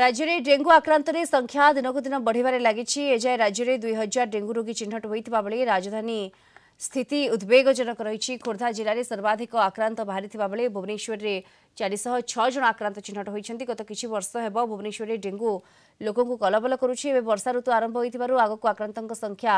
રાજ્યરે ડેંગુ આક્રાંતરે સંખ્યા દિનકુ દિન બઢિવારે લાગીଛି એ જાય રાજ્યરે ଦୁଇ ହଜାର ଡେଙ୍ଗୁ ରୋଗୀ ଚିହ୍ନଟ ହୋଇଥିବା ବେଳେ ରାଜଧାନୀ ସ୍ଥିତି ଉଦ୍ବେଗଜନକ ରହିଛି ଖୋର୍ଦ୍ଧା ଜିଲ୍ଲାରେ ସର୍ବାଧିକ ଆକ୍ରାନ୍ତ ବାହାରିଥିବା ବେଳେ ଭୁବନେଶ୍ୱରରେ ଚାରିଶହ ଛଅ ଜଣ ଆକ୍ରାନ୍ତ ଚିହ୍ନଟ ହୋଇଛନ୍ତି ଗତ କିଛି ବର୍ଷ ହେବ ଭୁବନେଶ୍ୱରରେ ଡେଙ୍ଗୁ ଲୋକଙ୍କୁ କଲବଲ କରୁଛି ଏବେ ବର୍ଷା ଋତୁ ଆରମ୍ଭ ହୋଇଥିବାରୁ ଆଗକୁ ଆକ୍ରାନ୍ତଙ୍କ ସଂଖ୍ୟା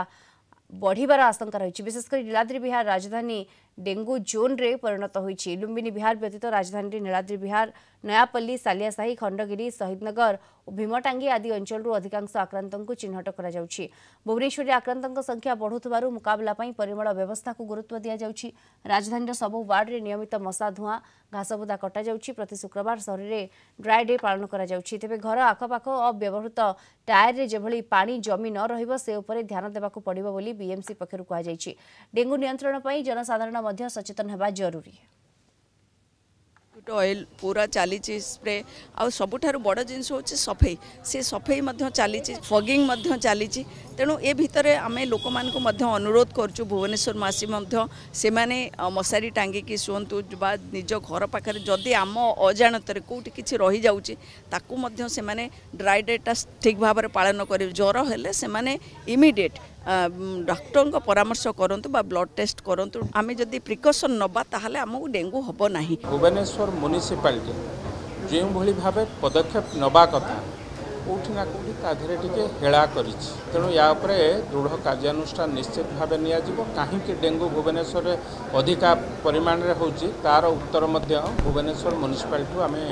बढ़ार आशंका रही विशेष कर नीलाद्रि विहार राजधानी डेंगू जोन में परिणत हो लुम्बिनी विहार व्यतीत राजधानी नीलाद्री विहार नयापल्ली सालियासाही खंडगिरी शहीदनगर ଓ ଭୀମଟାଙ୍ଗି ଆଦି ଅଞ୍ଚଳରୁ ଅଧିକାଂଶ ଆକ୍ରାନ୍ତଙ୍କୁ ଚିହ୍ନଟ କରାଯାଉଛି ଭୁବନେଶ୍ୱରରେ ଆକ୍ରାନ୍ତଙ୍କ ସଂଖ୍ୟା ବଢ଼ୁଥିବାରୁ ମୁକାବିଲା ପାଇଁ ପରିମଳ ବ୍ୟବସ୍ଥାକୁ ଗୁରୁତ୍ୱ ଦିଆଯାଉଛି ରାଜଧାନୀର ସବୁ ୱାର୍ଡରେ ନିୟମିତ ମଶା ଧୂଆଁ ଘାସବୁଦା କଟାଯାଉଛି ପ୍ରତି ଶୁକ୍ରବାର ସହରରେ ଡ୍ରାଏ ଡେ ପାଳନ କରାଯାଉଛି ତେବେ ଘର ଆଖପାଖ ଅବ୍ୟବହୃତ ଟାୟାରରେ ଯେଭଳି ପାଣି ଜମି ନ ରହିବ ସେ ଉପରେ ଧ୍ୟାନ ଦେବାକୁ ପଡ଼ିବ ବୋଲି ବିଏମ୍ସି ପକ୍ଷରୁ କୁହାଯାଇଛି ଡେଙ୍ଗୁ ନିୟନ୍ତ୍ରଣ ପାଇଁ ଜନସାଧାରଣ ମଧ୍ୟ ସଚେତନ ହେବା ଜରୁରୀ ମସ୍କିଟ ଅଏଲ୍ ପୁରା ଚାଲିଛି ସ୍ପ୍ରେ ଆଉ ସବୁଠାରୁ ବଡ଼ ଜିନିଷ ହେଉଛି ସଫେଇ ସେ ସଫେଇ ମଧ୍ୟ ଚାଲିଛି ଫଗିଙ୍ଗ୍ ମଧ୍ୟ ଚାଲିଛି ତେଣୁ ଏ ଭିତରେ ଆମେ ଲୋକମାନଙ୍କୁ ମଧ୍ୟ ଅନୁରୋଧ କରୁଛୁ ଭୁବନେଶ୍ୱରବାସୀ ମଧ୍ୟ ସେମାନେ ମଶାରୀ ଟାଙ୍ଗିକି ଶୁଅନ୍ତୁ ବା ନିଜ ଘର ପାଖରେ ଯଦି ଆମ ଅଜାଣତରେ କେଉଁଠି କିଛି ରହିଯାଉଛି ତାକୁ ମଧ୍ୟ ସେମାନେ ଡ୍ରାଇ ଡେଟା ଠିକ୍ ଭାବରେ ପାଳନ କରିବେ ଜ୍ୱର ହେଲେ ସେମାନେ ଇମିଡ଼ିଏଟ୍ ଡାକ୍ତରଙ୍କ ପରାମର୍ଶ କରନ୍ତୁ ବା ବ୍ଲଡ଼ ଟେଷ୍ଟ କରନ୍ତୁ ଆମେ ଯଦି ପ୍ରିକସନ୍ ନେବା ତାହେଲେ ଆମକୁ ଡେଙ୍ଗୁ ହେବ ନାହିଁ ଭୁବନେଶ୍ୱର ମ୍ୟୁନିସିପାଲିଟି ଯେଉଁଭଳି ଭାବେ ପଦକ୍ଷେପ ନେବା କଥା କେଉଁଠି ନା କେଉଁଠି ତା ଦେହରେ ଟିକେ ହେଳା କରିଛି ତେଣୁ ୟା ଉପରେ ଦୃଢ଼ କାର୍ଯ୍ୟାନୁଷ୍ଠାନ ନିଶ୍ଚିତ ଭାବେ ନିଆଯିବ କାହିଁକି ଡେଙ୍ଗୁ ଭୁବନେଶ୍ୱରରେ ଅଧିକା ପରିମାଣରେ ହେଉଛି ତାର ଉତ୍ତର ମଧ୍ୟ ଭୁବନେଶ୍ୱର ମ୍ୟୁନିସିପାଲିଟିକୁ ଆମେ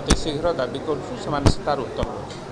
ଅତିଶୀଘ୍ର ଦାବି କରୁଛୁ ସେମାନେ ତାର ଉତ୍ତର